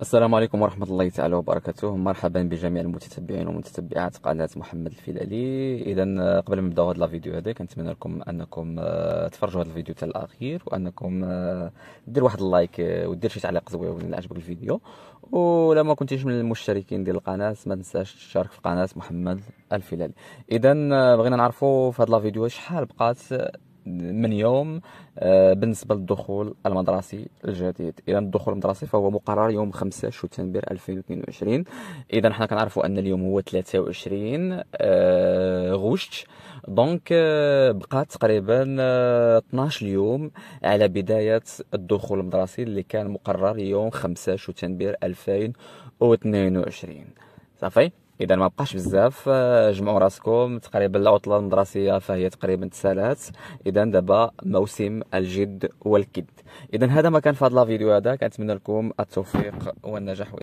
السلام عليكم ورحمة الله تعالى وبركاته مرحبا بجميع المتتبعين ومتتبعات قناة محمد الفلالي إذا آه، قبل ما نبداو هاد لا فيديو هذا كنتمنى لكم أنكم آه، تفرجوا هاد الفيديو حتى الأخير وأنكم آه، دير واحد اللايك ودير شي تعليق زوين إلا عجبك الفيديو ولا ما كنتيش من المشتركين ديال القناة ما تنساش تشارك في قناة محمد الفلالي إذا بغينا نعرفوا في هاد لا فيديو شحال بقات من يوم آه، بالنسبه للدخول المدرسي الجديد اذا الدخول المدرسي فهو مقرر يوم 5 شتنبر 2022 اذا حنا كنعرفوا ان اليوم هو 23 آه، غشت دونك آه، بقى تقريبا 12 يوم على بدايه الدخول المدرسي اللي كان مقرر يوم 5 شتنبر 2022 صافي اذا ما بقاش بزاف آه، جمعوا راسكم تقريبا العطله المدرسيه فهي تقريبا تسالات اذا دابا موسم الجد والكد اذا هذا ما كان في هذا الفيديو هذا كنتمنى لكم التوفيق والنجاح